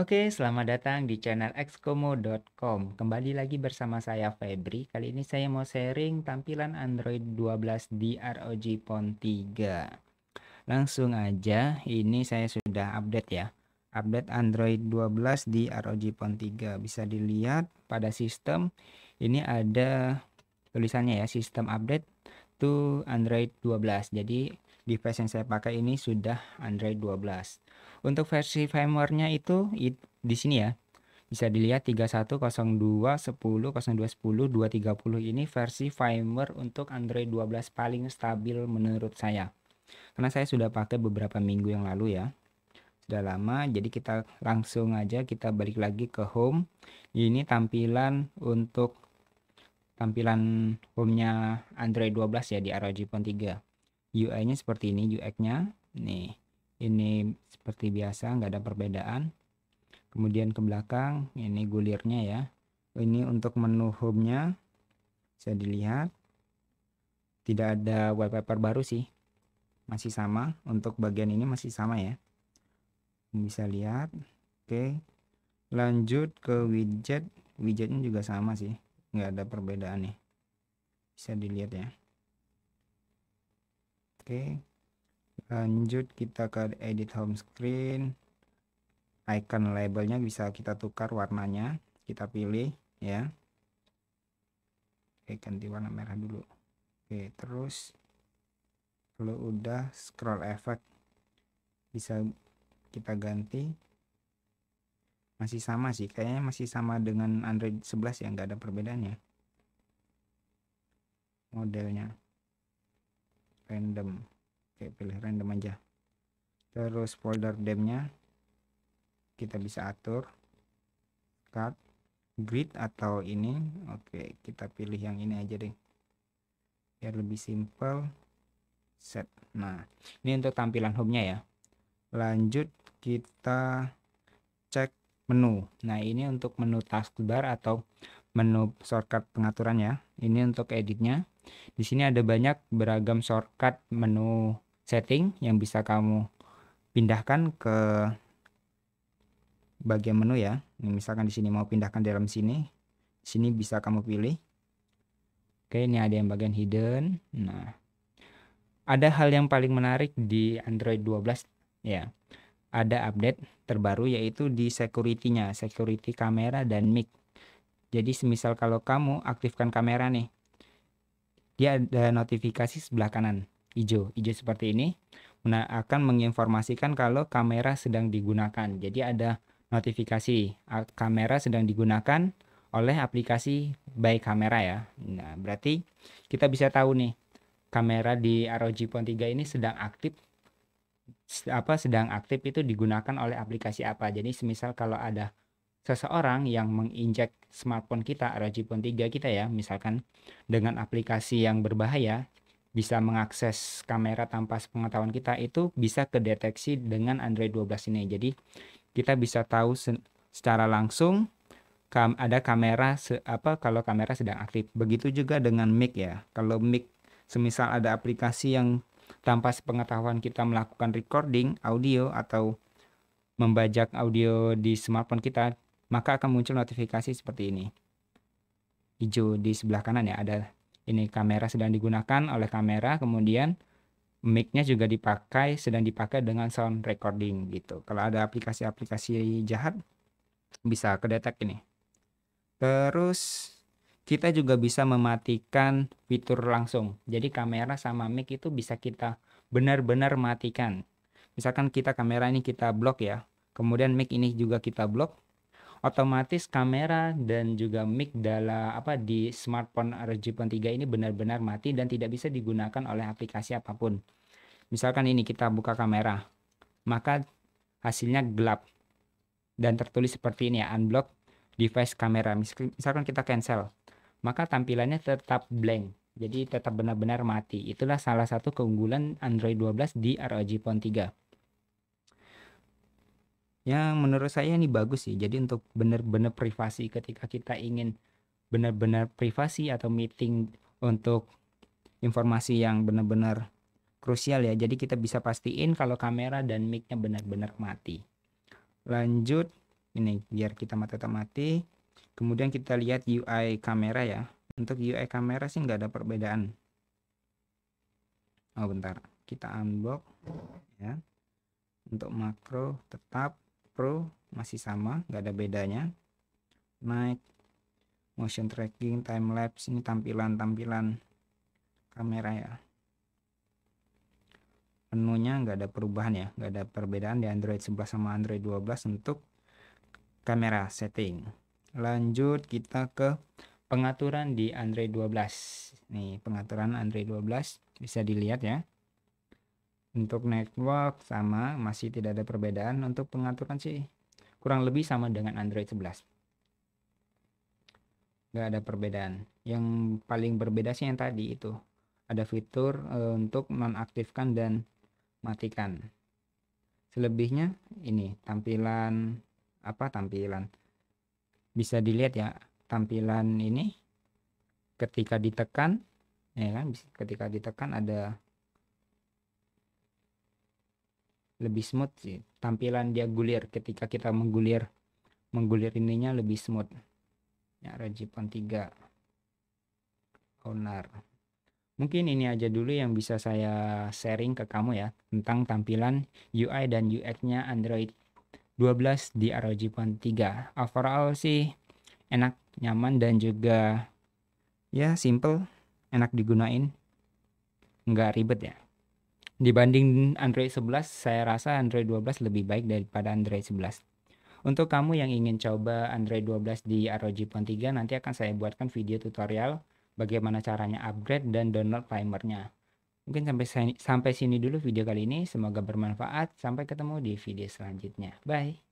Oke, selamat datang di channel xcomo.com. Kembali lagi bersama saya Febri. Kali ini saya mau sharing tampilan Android 12 di ROG Phone 3. Langsung aja, ini saya sudah update ya. Update Android 12 di ROG Phone 3. Bisa dilihat pada sistem ini ada tulisannya ya, sistem update to Android 12. Jadi device yang saya pakai ini sudah Android 12 untuk versi firmware-nya itu di sini ya bisa dilihat 3102 10 02 10 230 ini versi firmware untuk Android 12 paling stabil menurut saya karena saya sudah pakai beberapa minggu yang lalu ya sudah lama jadi kita langsung aja kita balik lagi ke home ini tampilan untuk tampilan home-nya Android 12 ya di ROG Phone 3 UI-nya seperti ini UX-nya nih ini seperti biasa nggak ada perbedaan kemudian ke belakang ini gulirnya ya ini untuk menu home-nya bisa dilihat tidak ada wallpaper baru sih masih sama untuk bagian ini masih sama ya bisa lihat oke lanjut ke widget widgetnya juga sama sih nggak ada perbedaan nih bisa dilihat ya Oke. Lanjut kita ke edit home screen. Icon labelnya bisa kita tukar warnanya. Kita pilih ya. Oke, ganti warna merah dulu. Oke, terus kalau udah scroll effect bisa kita ganti masih sama sih kayaknya masih sama dengan Android 11 ya nggak ada perbedaannya modelnya random oke pilih random aja terus folder nya kita bisa atur cut grid atau ini oke kita pilih yang ini aja deh biar lebih simple set nah ini untuk tampilan home nya ya lanjut kita cek menu nah ini untuk menu taskbar atau menu shortcut pengaturannya Ini untuk editnya. Di sini ada banyak beragam shortcut menu setting yang bisa kamu pindahkan ke bagian menu ya. Ini misalkan di sini mau pindahkan dalam sini, di sini bisa kamu pilih. Oke, ini ada yang bagian hidden. Nah, ada hal yang paling menarik di Android 12 ya. Ada update terbaru yaitu di security-nya, security kamera dan mic. Jadi semisal kalau kamu aktifkan kamera nih, dia ada notifikasi sebelah kanan hijau, hijau seperti ini. akan menginformasikan kalau kamera sedang digunakan. Jadi ada notifikasi kamera sedang digunakan oleh aplikasi by kamera ya. Nah, berarti kita bisa tahu nih kamera di ROG Phone 3 ini sedang aktif apa sedang aktif itu digunakan oleh aplikasi apa. Jadi semisal kalau ada seseorang yang menginjek smartphone kita, Phone 3 kita ya, misalkan dengan aplikasi yang berbahaya, bisa mengakses kamera tanpa sepengetahuan kita itu bisa kedeteksi dengan Android 12 ini. Jadi kita bisa tahu secara langsung kam ada kamera se apa kalau kamera sedang aktif. Begitu juga dengan mic ya. Kalau mic semisal ada aplikasi yang tanpa sepengetahuan kita melakukan recording audio atau membajak audio di smartphone kita maka akan muncul notifikasi seperti ini. Hijau di sebelah kanan ya, ada ini kamera sedang digunakan oleh kamera, kemudian mic-nya juga dipakai, sedang dipakai dengan sound recording gitu. Kalau ada aplikasi-aplikasi jahat, bisa kedetek ini. Terus kita juga bisa mematikan fitur langsung. Jadi kamera sama mic itu bisa kita benar-benar matikan. Misalkan kita kamera ini kita blok ya, kemudian mic ini juga kita blok, otomatis kamera dan juga mic dalam apa di smartphone ROG Phone 3 ini benar-benar mati dan tidak bisa digunakan oleh aplikasi apapun. Misalkan ini kita buka kamera, maka hasilnya gelap dan tertulis seperti ini ya, unblock device kamera. Misalkan kita cancel, maka tampilannya tetap blank. Jadi tetap benar-benar mati. Itulah salah satu keunggulan Android 12 di ROG Phone 3 yang menurut saya ini bagus sih. Jadi untuk benar-benar privasi ketika kita ingin benar-benar privasi atau meeting untuk informasi yang benar-benar krusial ya. Jadi kita bisa pastiin kalau kamera dan mic-nya benar-benar mati. Lanjut ini biar kita mata tetap mati. Kemudian kita lihat UI kamera ya. Untuk UI kamera sih nggak ada perbedaan. Oh bentar, kita unbox ya. Untuk makro tetap Pro masih sama nggak ada bedanya naik motion tracking time lapse ini tampilan tampilan kamera ya menunya nggak ada perubahan ya nggak ada perbedaan di Android 11 sama Android 12 untuk kamera setting lanjut kita ke pengaturan di Android 12 nih pengaturan Android 12 bisa dilihat ya untuk network sama, masih tidak ada perbedaan. Untuk pengaturan sih kurang lebih sama dengan Android 11. Nggak ada perbedaan. Yang paling berbeda sih yang tadi itu. Ada fitur e, untuk nonaktifkan dan matikan. Selebihnya ini tampilan apa tampilan. Bisa dilihat ya tampilan ini ketika ditekan ya kan ketika ditekan ada lebih smooth sih tampilan dia gulir ketika kita menggulir menggulir ininya lebih smooth ya Rajipon 3 owner mungkin ini aja dulu yang bisa saya sharing ke kamu ya tentang tampilan UI dan UX nya Android 12 di ROG Phone 3 overall sih enak nyaman dan juga ya simple enak digunain nggak ribet ya Dibanding Android 11, saya rasa Android 12 lebih baik daripada Android 11. Untuk kamu yang ingin coba Android 12 di ROG Phone 3, nanti akan saya buatkan video tutorial bagaimana caranya upgrade dan download primernya. Mungkin sampai sampai sini dulu video kali ini. Semoga bermanfaat. Sampai ketemu di video selanjutnya. Bye.